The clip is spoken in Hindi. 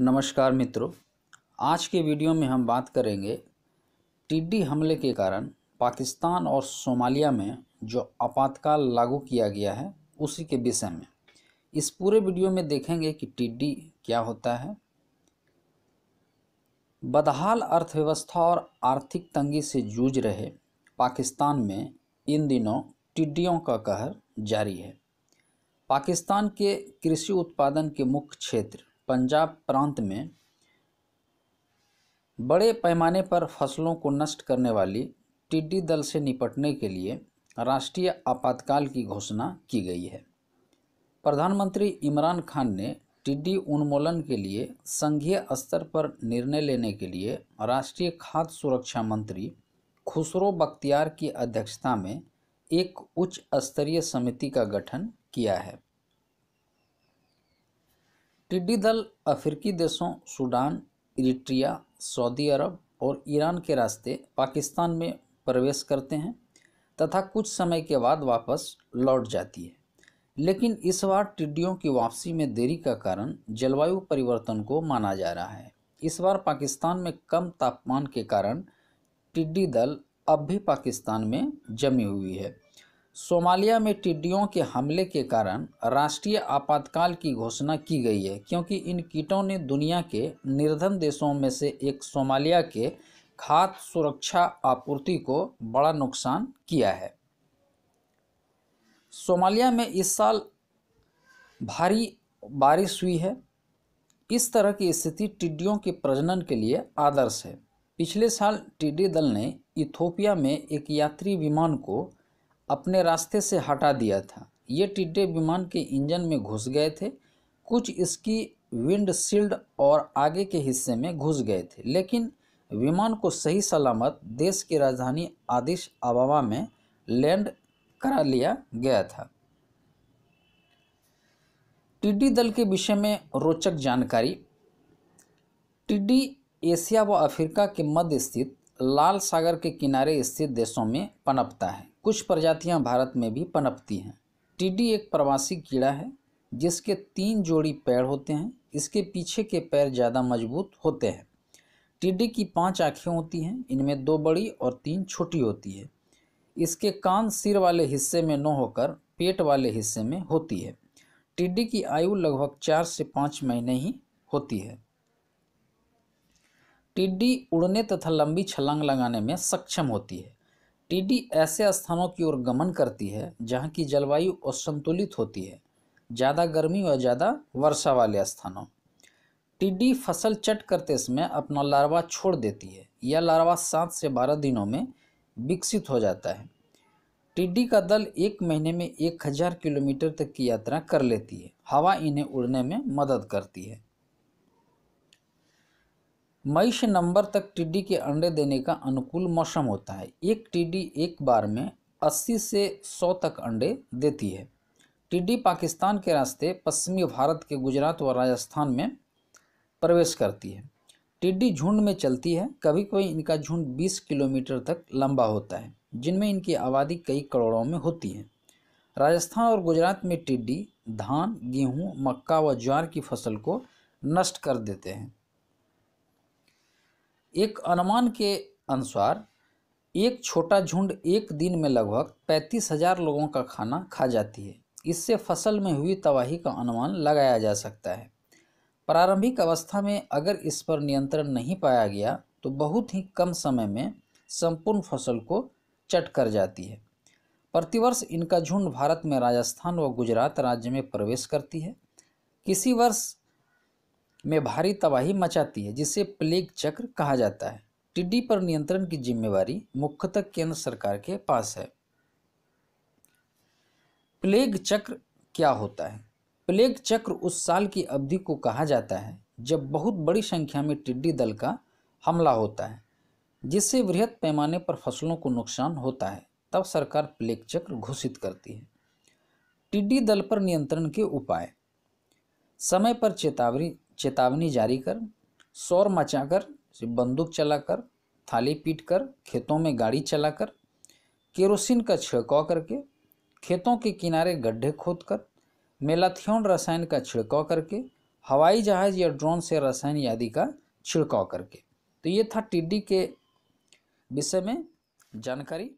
नमस्कार मित्रों आज के वीडियो में हम बात करेंगे टिड्डी हमले के कारण पाकिस्तान और सोमालिया में जो आपातकाल लागू किया गया है उसी के विषय में इस पूरे वीडियो में देखेंगे कि टिड्डी क्या होता है बदहाल अर्थव्यवस्था और आर्थिक तंगी से जूझ रहे पाकिस्तान में इन दिनों टिड्डियों का कहर जारी है पाकिस्तान के कृषि उत्पादन के मुख्य क्षेत्र पंजाब प्रांत में बड़े पैमाने पर फसलों को नष्ट करने वाली टिड्डी दल से निपटने के लिए राष्ट्रीय आपातकाल की घोषणा की गई है प्रधानमंत्री इमरान खान ने टिड्डी उन्मूलन के लिए संघीय स्तर पर निर्णय लेने के लिए राष्ट्रीय खाद्य सुरक्षा मंत्री खुसरो बख्तियार की अध्यक्षता में एक उच्च स्तरीय समिति का गठन किया है टिड्डी दल अफ्रीकी देशों सूडान इरिट्रिया सऊदी अरब और ईरान के रास्ते पाकिस्तान में प्रवेश करते हैं तथा कुछ समय के बाद वापस लौट जाती है लेकिन इस बार टिड्डियों की वापसी में देरी का कारण जलवायु परिवर्तन को माना जा रहा है इस बार पाकिस्तान में कम तापमान के कारण टिड्डी दल अब भी पाकिस्तान में जमी हुई है सोमालिया में टिड्डियों के हमले के कारण राष्ट्रीय आपातकाल की घोषणा की गई है क्योंकि इन कीटों ने दुनिया के निर्धन देशों में से एक सोमालिया के खाद्य सुरक्षा आपूर्ति को बड़ा नुकसान किया है सोमालिया में इस साल भारी बारिश हुई है इस तरह की स्थिति टिड्डियों के प्रजनन के लिए आदर्श है पिछले साल टिड्डी दल ने इथोपिया में एक यात्री विमान को अपने रास्ते से हटा दिया था ये टिड्डे विमान के इंजन में घुस गए थे कुछ इसकी विंडशील्ड और आगे के हिस्से में घुस गए थे लेकिन विमान को सही सलामत देश की राजधानी आदिश अबाबा में लैंड करा लिया गया था टिड्डी दल के विषय में रोचक जानकारी टिड्डी एशिया व अफ्रीका के मध्य स्थित लाल सागर के किनारे स्थित देशों में पनपता है कुछ प्रजातियां भारत में भी पनपती हैं टिड्डी एक प्रवासी कीड़ा है जिसके तीन जोड़ी पैर होते हैं इसके पीछे के पैर ज़्यादा मजबूत होते हैं टिड्डी की पांच आँखें होती हैं इनमें दो बड़ी और तीन छोटी होती है इसके कान सिर वाले हिस्से में न होकर पेट वाले हिस्से में होती है टिड्डी की आयु लगभग चार से पाँच महीने ही होती है टिड्डी उड़ने तथा लंबी छलांग लगाने में सक्षम होती है टिड्डी ऐसे स्थानों की ओर गमन करती है जहाँ की जलवायु असंतुलित होती है ज़्यादा गर्मी और ज़्यादा वर्षा वाले स्थानों टिड्डी फसल चट करते समय अपना लार्वा छोड़ देती है यह लार्वा सात से बारह दिनों में विकसित हो जाता है टिड्डी का दल एक महीने में एक हज़ार किलोमीटर तक की यात्रा कर लेती है हवा इन्हें उड़ने में मदद करती है मई से नवंबर तक टिड्डी के अंडे देने का अनुकूल मौसम होता है एक टिड्डी एक बार में 80 से 100 तक अंडे देती है टिड्डी पाकिस्तान के रास्ते पश्चिमी भारत के गुजरात व राजस्थान में प्रवेश करती है टिड्डी झुंड में चलती है कभी कभी इनका झुंड 20 किलोमीटर तक लंबा होता है जिनमें इनकी आबादी कई करोड़ों में होती है राजस्थान और गुजरात में टिड्डी धान गेहूँ मक्का व ज्वार की फसल को नष्ट कर देते हैं एक अनुमान के अनुसार एक छोटा झुंड एक दिन में लगभग पैंतीस हजार लोगों का खाना खा जाती है इससे फसल में हुई तबाही का अनुमान लगाया जा सकता है प्रारंभिक अवस्था में अगर इस पर नियंत्रण नहीं पाया गया तो बहुत ही कम समय में संपूर्ण फसल को चट कर जाती है प्रतिवर्ष इनका झुंड भारत में राजस्थान व गुजरात राज्य में प्रवेश करती है किसी वर्ष में भारी तबाही मचाती है जिसे प्लेग चक्र कहा जाता है टिड्डी पर नियंत्रण की जिम्मेवारी मुख्यतः केंद्र सरकार के पास है प्लेग चक्र क्या होता है प्लेग चक्र उस साल की अवधि को कहा जाता है जब बहुत बड़ी संख्या में टिड्डी दल का हमला होता है जिससे वृहत पैमाने पर फसलों को नुकसान होता है तब सरकार प्लेग चक्र घोषित करती है टिड्डी दल पर नियंत्रण के उपाय समय पर चेतावनी चेतावनी जारी कर शोर मचाकर बंदूक चलाकर थाली पीट कर खेतों में गाड़ी चलाकर केरोसिन का छिड़काव करके खेतों के किनारे गड्ढे खोदकर मेलाथियोन रसायन का छिड़काव करके हवाई जहाज या ड्रोन से रसायन आदि का छिड़काव करके तो ये था टिड्डी के विषय में जानकारी